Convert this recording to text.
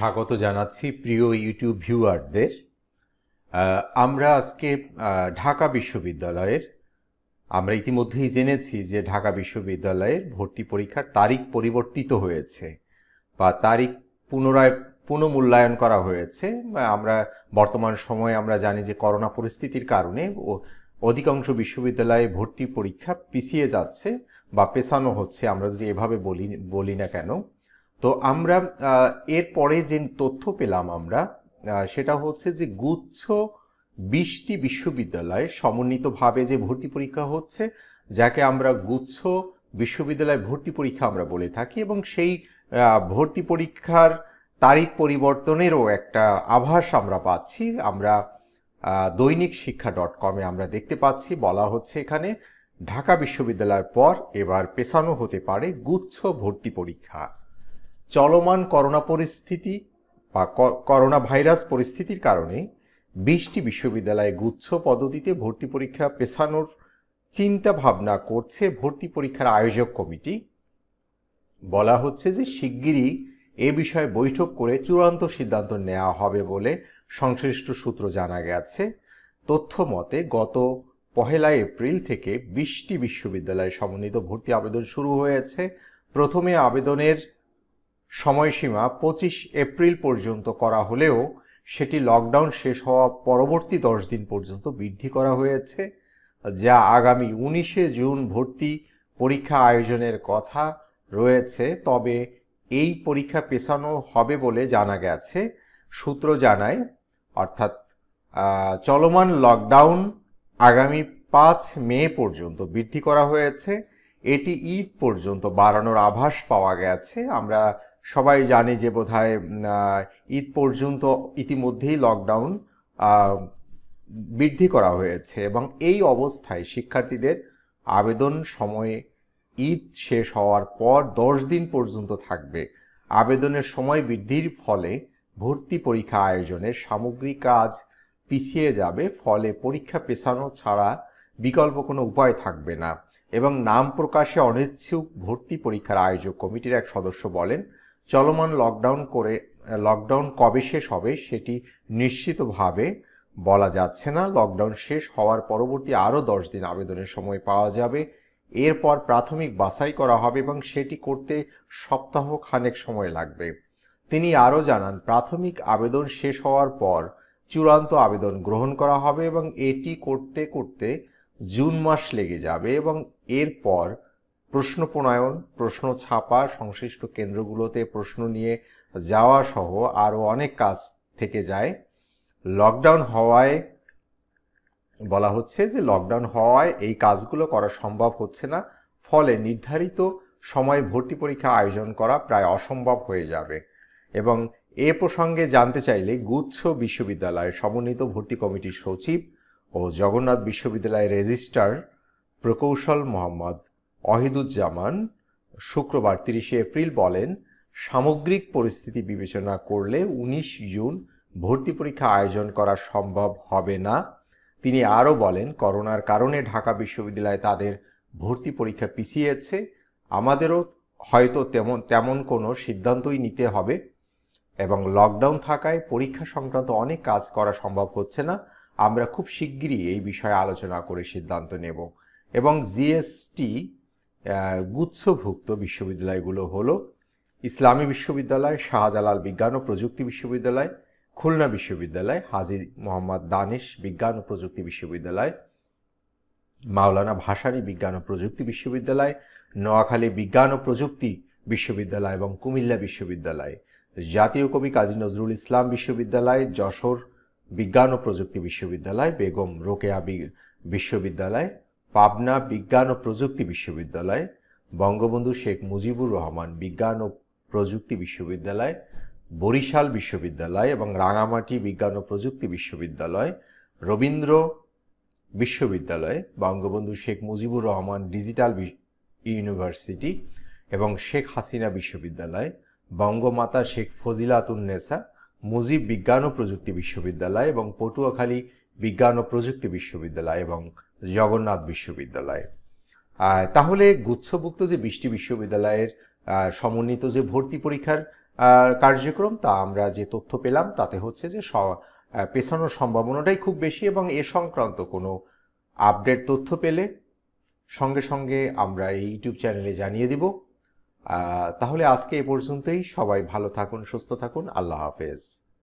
স্বাগত জানাচ্ছি প্রিয় ইউটিউব ভিউয়ারদের আমরা আজকে ঢাকা বিশ্ববিদ্যালয়ের আমরা ইতিমধ্যেই জেনেছি যে ঢাকা বিশ্ববিদ্যালয়ের ভর্তি পরীক্ষার তারিখ পরিবর্তিত হয়েছে বা তারিখ পুনরায় পুনঃমূল্যায়ন করা হয়েছে আমরা বর্তমান সময়ে আমরা জানি যে করোনা পরিস্থিতির কারণে অধিকাংশ বিশ্ববিদ্যালয়ে ভর্তি পরীক্ষা পিছিয়ে যাচ্ছে বা পেছানো হচ্ছে আমরা যদি এভাবে বলি বলি না কেন তো আমরা এরপরে যে তথ্য পেলাম আমরা সেটা হচ্ছে যে গুচ্ছ বিশটি বিশ্ববিদ্যালয়ে সমন্বিতভাবে যে ভর্তি পরীক্ষা হচ্ছে যাকে আমরা গুচ্ছ বিশ্ববিদ্যালয়ে ভর্তি পরীক্ষা আমরা বলে থাকি এবং সেই ভর্তি পরীক্ষার তারিখ পরিবর্তনেরও একটা আভাস আমরা পাচ্ছি আমরা দৈনিক শিক্ষা ডট কমে আমরা দেখতে পাচ্ছি বলা হচ্ছে এখানে ঢাকা বিশ্ববিদ্যালয়ের পর এবার পেছানো হতে পারে গুচ্ছ ভর্তি পরীক্ষা চলমান করোনা পরিস্থিতি বা করোনা ভাইরাস পরিস্থিতির কারণে বিশটি বিশ্ববিদ্যালয়ে গুচ্ছ পদ্ধতিতে ভর্তি পরীক্ষা পেছানোর চিন্তা ভাবনা করছে ভর্তি পরীক্ষার আয়োজক কমিটি বলা হচ্ছে যে শিগগিরই এ বিষয়ে বৈঠক করে চূড়ান্ত সিদ্ধান্ত নেওয়া হবে বলে সংশ্লিষ্ট সূত্র জানা গেছে তথ্য মতে গত পহেলা এপ্রিল থেকে বিশটি বিশ্ববিদ্যালয়ে সমন্বিত ভর্তি আবেদন শুরু হয়েছে প্রথমে আবেদনের সময়সীমা পঁচিশ এপ্রিল পর্যন্ত করা হলেও সেটি লকডাউন শেষ হওয়া পরবর্তী দশ দিন পর্যন্ত বৃদ্ধি করা হয়েছে যা আগামী উনিশে জুন ভর্তি পরীক্ষা আয়োজনের কথা রয়েছে তবে এই পরীক্ষা পেছানো হবে বলে জানা গেছে সূত্র জানায় অর্থাৎ চলমান লকডাউন আগামী পাঁচ মে পর্যন্ত বৃদ্ধি করা হয়েছে এটি ঈদ পর্যন্ত বাড়ানোর আভাস পাওয়া গেছে আমরা সবাই জানে যে বোধ ঈদ পর্যন্ত ইতিমধ্যেই লকডাউন বৃদ্ধি করা হয়েছে এবং এই অবস্থায় শিক্ষার্থীদের আবেদন সময়ে ঈদ শেষ হওয়ার পর দশ দিন পর্যন্ত থাকবে আবেদনের সময় বৃদ্ধির ফলে ভর্তি পরীক্ষা আয়োজনের সামগ্রিক কাজ পিছিয়ে যাবে ফলে পরীক্ষা পেছানো ছাড়া বিকল্প কোনো উপায় থাকবে না এবং নাম প্রকাশে অনিচ্ছুক ভর্তি পরীক্ষার আয়োজক কমিটির এক সদস্য বলেন চলমান লকডাউন করে লকডাউন কবে শেষ হবে সেটি নিশ্চিতভাবে বলা যাচ্ছে না লকডাউন শেষ হওয়ার পরবর্তী আরও দশ দিন আবেদনের সময় পাওয়া যাবে এরপর প্রাথমিক বাছাই করা হবে এবং সেটি করতে সপ্তাহ খানেক সময় লাগবে তিনি আরও জানান প্রাথমিক আবেদন শেষ হওয়ার পর চূড়ান্ত আবেদন গ্রহণ করা হবে এবং এটি করতে করতে জুন মাস লেগে যাবে এবং এরপর প্রশ্ন প্রণয়ন প্রশ্ন ছাপা সংশ্লিষ্ট কেন্দ্রগুলোতে প্রশ্ন নিয়ে যাওয়া সহ আরও অনেক কাজ থেকে যায় লকডাউন হওয়ায় বলা হচ্ছে যে লকডাউন হওয়ায় এই কাজগুলো করা সম্ভব হচ্ছে না ফলে নির্ধারিত সময়ে ভর্তি পরীক্ষা আয়োজন করা প্রায় অসম্ভব হয়ে যাবে এবং এ প্রসঙ্গে জানতে চাইলে গুচ্ছ বিশ্ববিদ্যালয়ের সমন্বিত ভর্তি কমিটির সচিব ও জগন্নাথ বিশ্ববিদ্যালয়ের রেজিস্ট্রার প্রকৌশল মোহাম্মদ অহিদুজ্জামান শুক্রবার তিরিশে এপ্রিল বলেন সামগ্রিক পরিস্থিতি বিবেচনা করলে ১৯ জুন ভর্তি পরীক্ষা আয়োজন করা সম্ভব হবে না তিনি আরও বলেন করোনার কারণে ঢাকা বিশ্ববিদ্যালয়ে তাদের ভর্তি পরীক্ষা পিছিয়েছে আমাদেরও হয়তো তেমন তেমন কোনো সিদ্ধান্তই নিতে হবে এবং লকডাউন থাকায় পরীক্ষা সংক্রান্ত অনেক কাজ করা সম্ভব হচ্ছে না আমরা খুব শিগগিরই এই বিষয়ে আলোচনা করে সিদ্ধান্ত নেব এবং জিএসটি গুচ্ছভুক্ত বিশ্ববিদ্যালয়গুলো হলো ইসলামী বিশ্ববিদ্যালয় শাহজালাল বিজ্ঞান ও প্রযুক্তি বিশ্ববিদ্যালয় খুলনা বিশ্ববিদ্যালয় হাজি মোহাম্মদ দানিশ বিজ্ঞান ও প্রযুক্তি বিশ্ববিদ্যালয় মাওলানা ভাসানী বিজ্ঞান ও প্রযুক্তি বিশ্ববিদ্যালয় নোয়াখালী বিজ্ঞান ও প্রযুক্তি বিশ্ববিদ্যালয় এবং কুমিল্লা বিশ্ববিদ্যালয় জাতীয় কবি কাজী নজরুল ইসলাম বিশ্ববিদ্যালয় যশোর বিজ্ঞান ও প্রযুক্তি বিশ্ববিদ্যালয় বেগম রোকেয়া বিশ্ববিদ্যালয় পাবনা বিজ্ঞান ও প্রযুক্তি বিশ্ববিদ্যালয় বঙ্গবন্ধু শেখ মুজিবুর রহমান বিজ্ঞান ও প্রযুক্তি বিশ্ববিদ্যালয় বরিশাল বিশ্ববিদ্যালয় এবং রাঙামাটি বিজ্ঞান ও প্রযুক্তি বিশ্ববিদ্যালয় রবীন্দ্র বিশ্ববিদ্যালয় বঙ্গবন্ধু শেখ মুজিবুর রহমান ডিজিটাল ইউনিভার্সিটি এবং শেখ হাসিনা বিশ্ববিদ্যালয় বঙ্গমাতা শেখ ফজিলাতুন্নেসা মুজিব বিজ্ঞান ও প্রযুক্তি বিশ্ববিদ্যালয় এবং পটুয়াখালী বিজ্ঞান ও প্রযুক্তি বিশ্ববিদ্যালয় এবং জগন্নাথ বিশ্ববিদ্যালয়ে তাহলে গুচ্ছভুক্ত যে বিশটি বিশ্ববিদ্যালয়ের সমন্বিত যে ভর্তি পরীক্ষার কার্যক্রম তা আমরা যে তথ্য পেলাম তাতে হচ্ছে যে পেছানোর সম্ভাবনাটাই খুব বেশি এবং এ সংক্রান্ত কোনো আপডেট তথ্য পেলে সঙ্গে সঙ্গে আমরা এই ইউটিউব চ্যানেলে জানিয়ে দিব তাহলে আজকে এ পর্যন্তই সবাই ভালো থাকুন সুস্থ থাকুন আল্লাহ হাফেজ